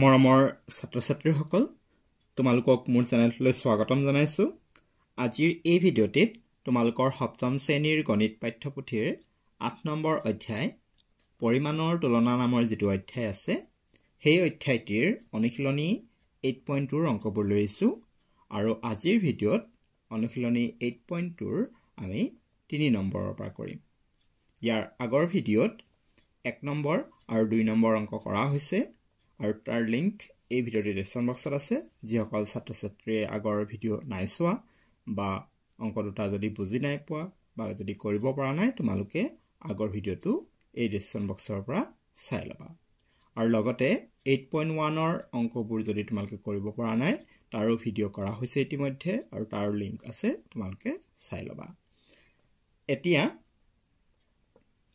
মৰমৰ ছাত্ৰ ছাত্ৰীসকল তোমালোকক মোৰ চেনেলটোলৈ স্বাগতম জনাইছোঁ আজিৰ এই ভিডিঅ'টিত তোমালোকৰ সপ্তম শ্ৰেণীৰ গণিত পাঠ্যপুথিৰ আঠ নম্বৰ অধ্যায় পৰিমাণৰ তুলনা নামৰ যিটো অধ্যায় আছে সেই অধ্যায়টিৰ অনুশীলনী এইট পইণ্ট টুৰ অংকবোৰ লৈ আহিছোঁ আৰু আজিৰ ভিডিঅ'ত অনুশীলনী এইট পইণ্ট টুৰ আমি তিনি নম্বৰৰ পৰা কৰিম ইয়াৰ আগৰ ভিডিঅ'ত এক নম্বৰ আৰু দুই নম্বৰ অংক কৰা হৈছে আৰু তাৰ লিংক এই ভিডিঅ'টো ডিচক্ৰিপশ্যন বক্সত আছে যিসকল ছাত্ৰ ছাত্ৰীয়ে আগৰ ভিডিঅ' নাই চোৱা বা অংক দুটা যদি বুজি নাই পোৱা বা যদি কৰিব পৰা নাই তোমালোকে আগৰ ভিডিঅ'টো এই ডিচক্ৰিপশ্যন বক্সৰ পৰা চাই ল'বা আৰু লগতে এইট পইণ্ট ওৱানৰ অংকবোৰ যদি তোমালোকে কৰিব পৰা নাই তাৰো ভিডিঅ' কৰা হৈছে ইতিমধ্যে আৰু তাৰো লিংক আছে তোমালোকে চাই ল'বা এতিয়া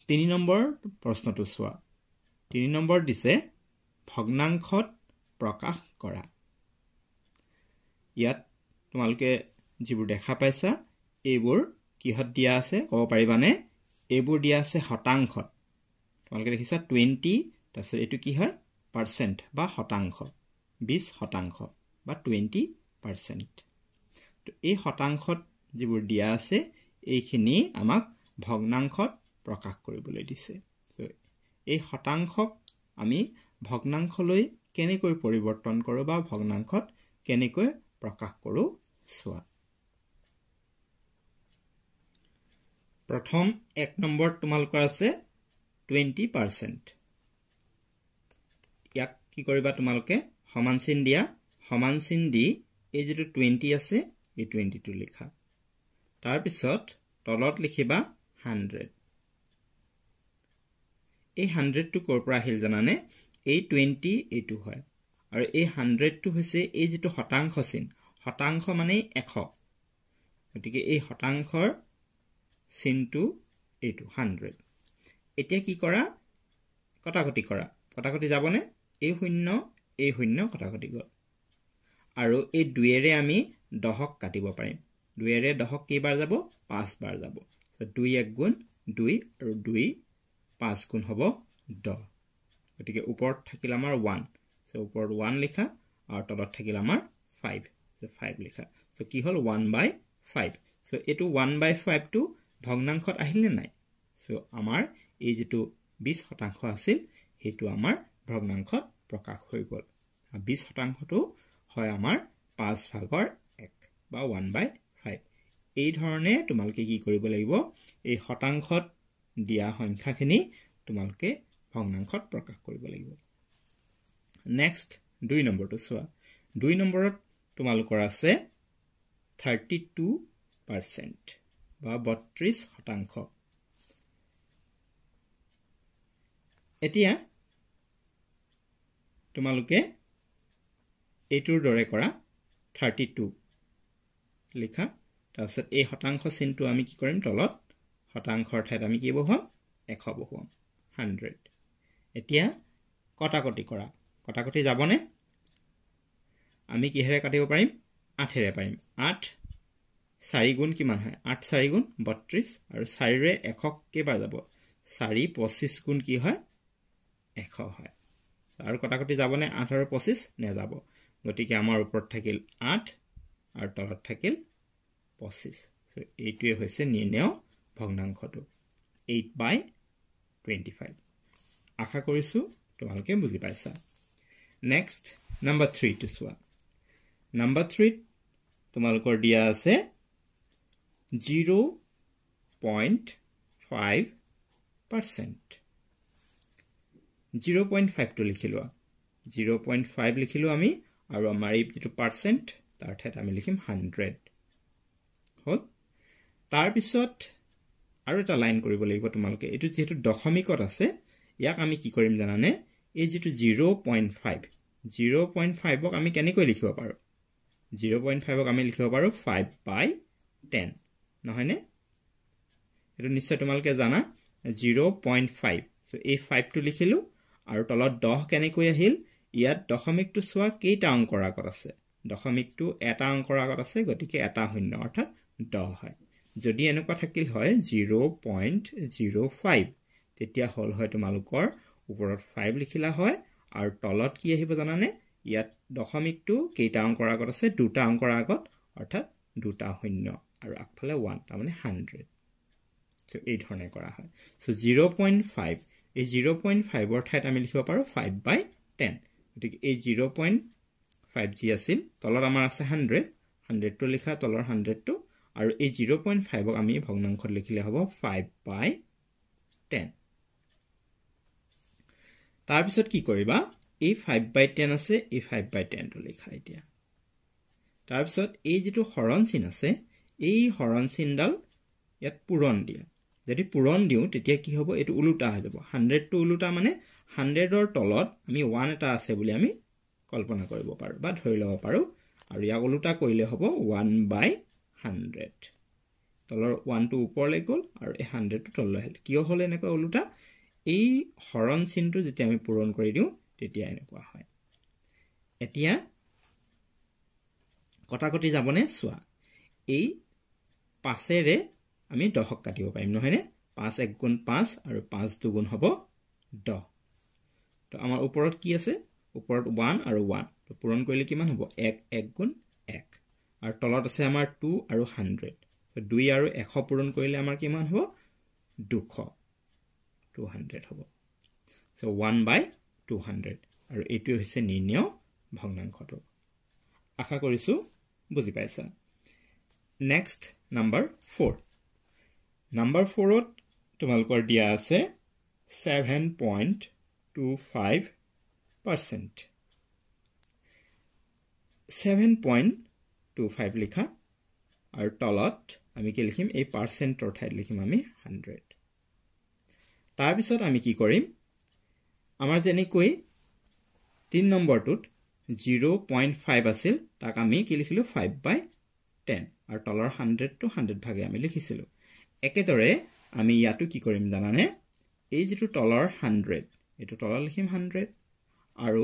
তিনি নম্বৰ প্ৰশ্নটো চোৱা তিনি নম্বৰ দিছে ভগ্নাংশত প্ৰকাশ কৰা ইয়াত তোমালোকে যিবোৰ দেখা পাইছা এইবোৰ কিহত দিয়া আছে ক'ব পাৰিবানে এইবোৰ দিয়া আছে শতাংশত তোমালোকে দেখিছা টুৱেণ্টি তাৰপিছত এইটো কি হয় পাৰ্চেণ্ট বা শতাংশ বিছ শতাংশ বা টুৱেণ্টি পাৰ্চেণ্ট তো এই শতাংশত যিবোৰ দিয়া আছে এইখিনি আমাক ভগ্নাংশত প্ৰকাশ কৰিবলৈ দিছে এই শতাংশক আমি ভগ্নাংশলৈ কেনেকৈ পৰিৱৰ্তন কৰোঁ বা ভগ্নাংশত কেনেকৈ প্ৰকাশ কৰোঁ চোৱা প্ৰথম এক নম্বৰত তোমালোকৰ আছে টুৱেণ্টি পাৰ্চেণ্ট ইয়াক কি কৰিবা তোমালোকে সমান চিন দিয়া সমান চিন দি এই যিটো টুৱেণ্টি আছে এই টুৱেণ্টিটো লিখা তাৰপিছত তলত লিখিবা হাণ্ড্ৰেড এই হাণ্ড্ৰেডটো ক'ৰ পৰা আহিল জানানে এই টুৱেণ্টি এইটো হয় আৰু এই হাণ্ড্ৰেডটো হৈছে এই যিটো শতাংশ চিন শতাংশ মানেই এশ গতিকে এই শতাংশৰ চিনটো এইটো হাণ্ড্ৰেড এতিয়া কি কৰা কটাকটি কৰা কটাকটি যাবনে এই শূন্য এই শূন্য কটাকটি গ'ল আৰু এই দুয়েৰে আমি দহক কাটিব পাৰিম দুয়েৰে দহক কেইবাৰ যাব পাঁচবাৰ যাব দুই এক গুণ দুই আৰু দুই পাঁচ গুণ হ'ব দহ গতিকে ওপৰত থাকিল আমাৰ ওৱান চ' ওপৰত ওৱান লিখা আৰু তলত থাকিল আমাৰ ফাইভ চ' ফাইভ লিখা চ' কি হ'ল ওৱান বাই ফাইভ চ' এইটো ওৱান বাই ফাইভটো ভগ্নাংশত নে নাই চ' আমাৰ এই যিটো বিছ শতাংশ আছিল সেইটো আমাৰ ভগ্নাংশত প্ৰকাশ হৈ গ'ল আৰু বিছ শতাংশটো হয় আমাৰ পাঁচ ভাগৰ এক বা ওৱান বাই ফাইভ এই ধৰণে তোমালোকে কি কৰিব লাগিব এই শতাংশত দিয়া সংখ্যাখিনি তোমালোকে অগ্নাংশত প্ৰকাশ কৰিব লাগিব নেক্সট দুই নম্বৰটো চোৱা দুই নম্বৰত তোমালোকৰ আছে থাৰ্টি টু পাৰ্চেণ্ট বা বত্ৰিছ শতাংশ এতিয়া তোমালোকে এইটোৰ দৰে কৰা থাৰ্টি টু লিখা তাৰপিছত এই শতাংশ চিনটো আমি কি কৰিম তলত শতাংশৰ ঠাইত আমি কি বহুৱাম এশ বহুৱাম হাণ্ড্ৰেড এতিয়া কটাকটি কৰা কটাকটি যাবনে আমি কিহেৰে কাটিব পাৰিম আঠেৰে পাৰিম আঠ চাৰি গুণ কিমান হয় আঠ চাৰি গুণ বত্ৰিছ আৰু চাৰিৰে এশক কেইবাৰ যাব চাৰি পঁচিছ গুণ কি হয় এশ হয় আৰু কটাকটি যাবনে আঠ আৰু পঁচিছ নেযাব গতিকে আমাৰ ওপৰত থাকিল আঠ আৰু তলত থাকিল পঁচিছ চ' এইটোৱে হৈছে নিৰ্ণয় ভগ্নাংশটো এইট বাই টুৱেণ্টি ফাইভ আশা কৰিছোঁ তোমালোকে বুজি পাইছা নেক্সট নাম্বাৰ থ্ৰীটো চোৱা নাম্বাৰ থ্ৰীত তোমালোকৰ দিয়া আছে zero' point five percent zero' point ফাইভটো লিখি লোৱা জিৰ' পইণ্ট ফাইভ লিখিলোঁ আমি আৰু আমাৰ এই যিটো পাৰ্চেণ্ট তাৰ ঠাইত আমি লিখিম হাণ্ড্ৰেড হ'ল তাৰপিছত আৰু এটা লাইন কৰিব লাগিব তোমালোকে এইটো যিহেতু দশমিকত আছে ইয়াক আমি কি কৰিম জানানে এই যিটো zero' point five zero' point ফাইভক আমি কেনেকৈ লিখিব পাৰোঁ জিৰ' পইণ্ট ফাইভক আমি লিখিব পাৰোঁ ফাইভ বাই টেন নহয়নে এইটো নিশ্চয় তোমালোকে জানা জিৰ' পইণ্ট ফাইভ চ' এই ফাইভটো লিখিলোঁ আৰু তলত দহ কেনেকৈ আহিল ইয়াত দশমিকটো চোৱা কেইটা অংকৰ আগত আছে দশমিকটো এটা অংকৰ আগত আছে গতিকে এটা শূন্য অৰ্থাৎ দহ হয় যদি এনেকুৱা থাকিল হয় জিৰ' পইণ্ট জিৰ' ফাইভ তেতিয়া হ'ল হয় তোমালোকৰ ওপৰত ফাইভ লিখিলা হয় আৰু তলত কি আহিব জানানে ইয়াত দশমিকটো কেইটা অংকৰ আগত আছে দুটা অংকৰ আগত অৰ্থাৎ দুটা শূন্য আৰু আগফালে ওৱান তাৰমানে হাণ্ড্ৰেড চ' এই ধৰণে কৰা হয় চ' জিৰ' পইণ্ট ফাইভ এই জিৰ' পইণ্ট ফাইভৰ ঠাইত আমি লিখিব পাৰোঁ ফাইভ বাই টেন গতিকে এই জিৰ' পইণ্ট ফাইভ জি আছিল তলত আমাৰ আছে হাণ্ড্ৰেড হাণ্ড্ৰেডটো লিখা তলৰ হাণ্ড্ৰেডটো আৰু এই জিৰ' পইণ্ট ফাইভক আমি ভগ্নাংশত লিখিলে হ'ব ফাইভ বাই টেন তাৰপিছত কি কৰিবা এই ফাইভ বাই টেন আছে এই ফাইভ বাই টেনটো লিখা এতিয়া তাৰপিছত এই যিটো হৰণ চিন আছে এই হৰণ চিনডাল ইয়াত পূৰণ দিয়া যদি পূৰণ দিওঁ তেতিয়া কি হ'ব এইটো ওলোটা হৈ যাব হাণ্ড্ৰেডটো ওলোটা মানে হাণ্ড্ৰেডৰ তলত আমি ওৱান এটা আছে বুলি আমি কল্পনা কৰিব পাৰোঁ বা ধৰি ল'ব পাৰোঁ আৰু ইয়াক ওলোটা কৰিলে হ'ব ওৱান বাই হাণ্ড্ৰেড তলৰ ওৱানটো ওপৰলৈ গ'ল আৰু এই হাণ্ড্ৰেডটো তললৈ আহিল কিয় হ'ল এনেকুৱা ওলোটা এই হৰণ চিনটো যেতিয়া আমি পূৰণ কৰি দিওঁ তেতিয়া এনেকুৱা হয় এতিয়া কটাকটি যাবনে চোৱা এই পাঁচেৰে আমি দহক কাটিব পাৰিম নহয়নে পাঁচ এক গুণ পাঁচ আৰু পাঁচ দুগুণ হ'ব দহ তো আমাৰ ওপৰত কি আছে ওপৰত ওৱান আৰু ওৱান তো পূৰণ কৰিলে কিমান হ'ব এক এক গুণ এক আৰু তলত আছে আমাৰ টু আৰু হাণ্ড্ৰেড দুই আৰু এশ পূৰণ কৰিলে আমাৰ কিমান হ'ব দুশ 200 হ'ব সো 1 বাই 200 আৰু এইটো হৈছে নিৰ্ণয় ভগ্নাংশটো আশা কৰিছোঁ বুজি পাইছা নেক্সট নাম্বাৰ ফ'ৰ নাম্বাৰ ফ'ৰত তোমালোকৰ দিয়া আছে seven point two five percent seven point two five লিখা আৰু তলত আমি কি লিখিম এই পাৰ্চেণ্টৰ ঠাইত লিখিম আমি হাণ্ড্ৰেড তাৰপিছত আমি কি কৰিম আমাৰ যেনেকৈ তিনি নম্বৰটোত জিৰ' পইণ্ট ফাইভ আছিল তাক আমি কি লিখিলোঁ ফাইভ বাই টেন আৰু তলৰ হাণ্ড্ৰেডটো হাণ্ড্ৰেড ভাগে আমি লিখিছিলোঁ একেদৰে আমি ইয়াতো কি কৰিম জানানে এই যিটো তলৰ হাণ্ড্ৰেড এইটো তলত লিখিম হাণ্ড্ৰেড আৰু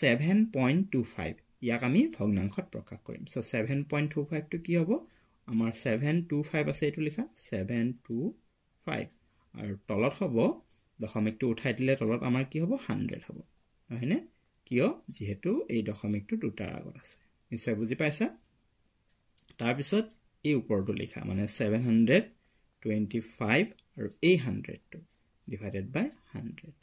ছেভেন পইণ্ট টু ফাইভ ইয়াক আমি ভগ্নাংশত প্ৰকাশ কৰিম চ' ছেভেন পইণ্ট টু ফাইভটো কি হ'ব আমাৰ ছেভেন টু ফাইভ আছে এইটো লিখা ছেভেন টু ফাইভ আৰু তলত হ'ব দশমিকটো উঠাই দিলে তলত আমাৰ কি হ'ব হাণ্ড্ৰেড হ'ব হয়নে কিয় যিহেতু এই দশমিকটো দুটাৰ আগত আছে নিশ্চয় বুজি পাইছা তাৰপিছত এই ওপৰটো লিখা মানে ছেভেন হাণ্ড্ৰেড টুৱেণ্টি ফাইভ আৰু এই হাণ্ড্ৰেডটো ডিভাইডেড বাই হাণ্ড্ৰেড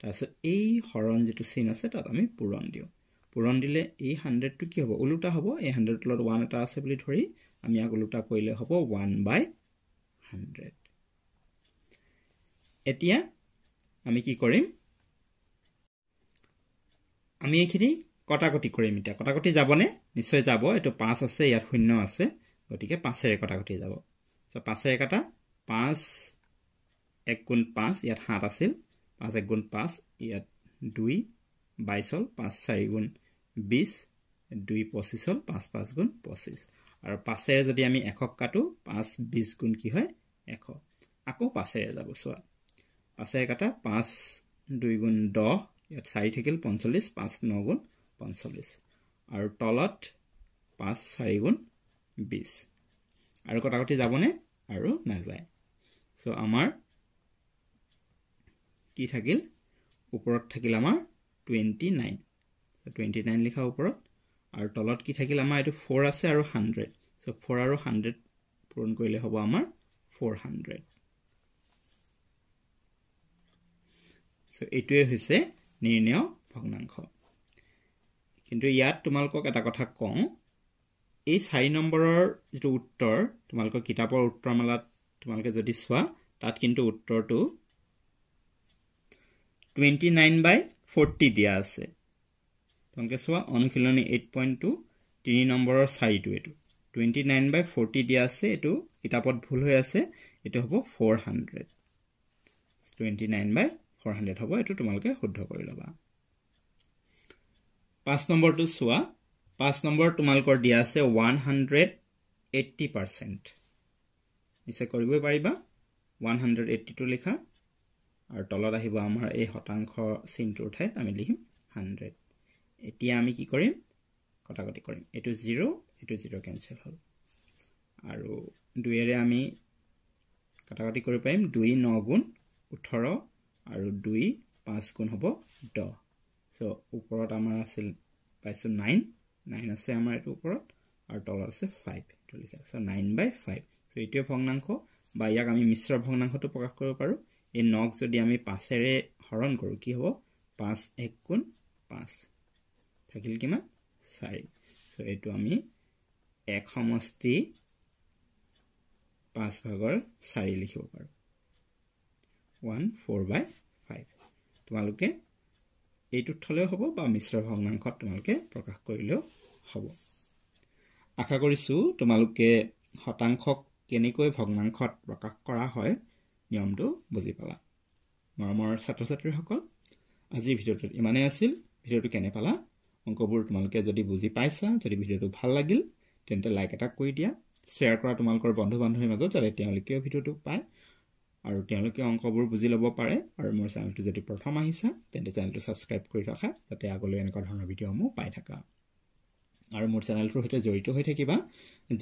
তাৰপিছত এই হৰণ যিটো চিন আছে তাত আমি পূৰণ দিওঁ পূৰণ দিলে এই হাণ্ড্ৰেডটো কি হ'ব ওলোটা হ'ব এই হাণ্ড্ৰেডৰ তলত ওৱান এটা আছে বুলি ধৰি আমি ইয়াক ওলোটা কৰিলে হ'ব ওৱান বাই হাণ্ড্ৰেড এতিয়া আমি কি কৰিম আমি এইখিনি কটাকটি কৰিম এতিয়া কটাকটি যাবনে নিশ্চয় যাব এইটো পাঁচ আছে ইয়াত শূন্য আছে গতিকে পাঁচেৰে কটাকটি যাব চ' পাঁচেৰে কটা পাঁচ এক গুণ পাঁচ ইয়াত সাত আছিল পাঁচ এক গুণ পাঁচ ইয়াত দুই বাইছ হ'ল পাঁচ চাৰি গুণ বিছ দুই পঁচিছ হ'ল পাঁচ পাঁচ গুণ পঁচিছ আৰু পাঁচেৰে যদি আমি এশক কাটো পাঁচ বিছ গুণ কি হয় এশ আকৌ পাঁচেৰে যাব চোৱা আছে একেটা পাঁচ দুই গুণ দহ ইয়াত চাৰি থাকিল পঞ্চল্লিছ পাঁচ ন গুণ পঞ্চল্লিছ আৰু তলত পাঁচ চাৰি গুণ বিছ আৰু কটাকটি যাবনে আৰু নাযায় চ' আমাৰ কি থাকিল ওপৰত থাকিল আমাৰ টুৱেণ্টি নাইন টুৱেণ্টি নাইন লিখা ওপৰত আৰু তলত কি থাকিল আমাৰ এইটো ফ'ৰ আছে আৰু হাণ্ড্ৰেড চ' ফ'ৰ আৰু হাণ্ড্ৰেড পূৰণ কৰিলে হ'ব আমাৰ ফ'ৰ হাণ্ড্ৰেড সো এইটোৱে হৈছে নিৰ্ণয় ভগ্নাংশ কিন্তু ইয়াত তোমালোকক এটা কথা কওঁ এই চাৰি নম্বৰৰ যিটো উত্তৰ তোমালোকৰ কিতাপৰ উত্তৰমালাত তোমালোকে যদি চোৱা তাত কিন্তু উত্তৰটো টুৱেণ্টি নাইন বাই ফৰ্টি দিয়া আছে তোমালোকে চোৱা অনুশীলনী এইট পইণ্ট টু তিনি নম্বৰৰ চাৰিটো এইটো টুৱেণ্টি নাইন বাই ফৰ্টি দিয়া আছে এইটো কিতাপত ভুল হৈ আছে এইটো হ'ব four hundred twenty nine by four hundred হ'ব এইটো তোমালোকে শুদ্ধ কৰি ল'বা পাঁচ নম্বৰটো চোৱা পাঁচ নম্বৰ তোমালোকৰ দিয়া আছে ওৱান হাণ্ড্ৰেড এইট্টি পাৰ্চেণ্ট নিশ্চয় কৰিবই পাৰিবা ওৱান হাণ্ড্ৰেড এইট্টিটো লিখা আৰু তলত আহিব আমাৰ এই শতাংশ চিনটোৰ ঠাইত আমি লিখিম হাণ্ড্ৰেড এতিয়া আমি কি কৰিম কটাকটি কৰিম এইটো জিৰ' এইটো জিৰ' কেঞ্চেল হ'ল আৰু দুয়েৰে আমি কটাকটি কৰিব পাৰিম দুই ন গুণ ওঠৰ আৰু দুই পাঁচ গুণ হ'ব দহ চ' ওপৰত আমাৰ আছিল পাইছোঁ নাইন নাইন আছে আমাৰ এইটো ওপৰত আৰু তলত আছে ফাইভ এইটো লিখা ছ' নাইন বাই ফাইভ চ' এইটোৱে ভগ্নাংশ বা ইয়াক আমি মিশ্ৰ ভগ্নাংশটো প্ৰকাশ কৰিব পাৰোঁ এই নক যদি আমি পাঁচেৰে হৰণ কৰোঁ কি হ'ব পাঁচ এক গুণ পাঁচ থাকিল কিমান চাৰি চ' এইটো আমি এক সমষ্টি পাঁচ ভাগৰ চাৰি লিখিব পাৰোঁ ওৱান ফ'ৰ বাই ফাইভ তোমালোকে এইটোত থ'লেও হ'ব বা মিশ্ৰ ভগ্নাংশত তোমালোকে প্ৰকাশ কৰিলেও হ'ব আশা কৰিছোঁ তোমালোকে শতাংশক কেনেকৈ ভগ্নাংশত প্ৰকাশ কৰা হয় নিয়মটো বুজি পালা মৰমৰ ছাত্ৰ ছাত্ৰীসকল আজিৰ ভিডিঅ'টোত ইমানেই আছিল ভিডিঅ'টো কেনে পালা অংকবোৰ তোমালোকে যদি বুজি পাইছা যদি ভিডিঅ'টো ভাল লাগিল তেন্তে লাইক এটা কৰি দিয়া শ্বেয়াৰ কৰা তোমালোকৰ বন্ধু বান্ধৱীৰ মাজত যাতে তেওঁলোকেও ভিডিঅ'টো পায় আৰু তেওঁলোকে অংকবোৰ বুজি ল'ব পাৰে আৰু মোৰ চেনেলটো যদি প্ৰথম আহিছা তেন্তে চেনেলটো ছাবস্ক্ৰাইব কৰি ৰখা যাতে আগলৈ এনেকুৱা ধৰণৰ ভিডিঅ'সমূহ পাই থাকা আৰু মোৰ চেনেলটোৰ সৈতে জড়িত হৈ থাকিবা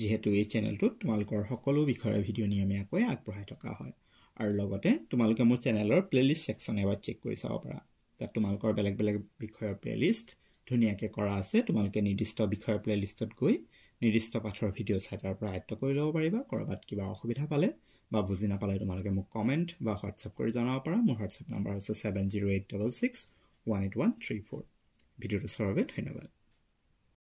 যিহেতু এই চেনেলটোত তোমালোকৰ সকলো বিষয়ৰ ভিডিঅ' নিয়মীয়াকৈ আগবঢ়াই থকা হয় আৰু লগতে তোমালোকে মোৰ চেনেলৰ প্লে'লিষ্ট ছেকশ্যন এবাৰ চেক কৰি চাব পাৰা তাত তোমালোকৰ বেলেগ বেলেগ বিষয়ৰ প্লে'লিষ্ট ধুনীয়াকৈ কৰা আছে তোমালোকে নিৰ্দিষ্ট বিষয়ৰ প্লে'লিষ্টত গৈ নিৰ্দিষ্ট পাঠৰ ভিডিঅ' চাই তাৰ পৰা আয়ত্ব কৰি ল'ব পাৰিবা ক'ৰবাত কিবা অসুবিধা পালে বা বুজি নাপালে তোমালোকে মোক কমেণ্ট বা হোৱাটছএপ কৰি জনাব পাৰা মোৰ হোৱাটছআপ নম্বৰ হৈছে seven zero' eight double six one eight one three four ভিডিঅ'টো চোৱাৰ বাবে ধন্যবাদ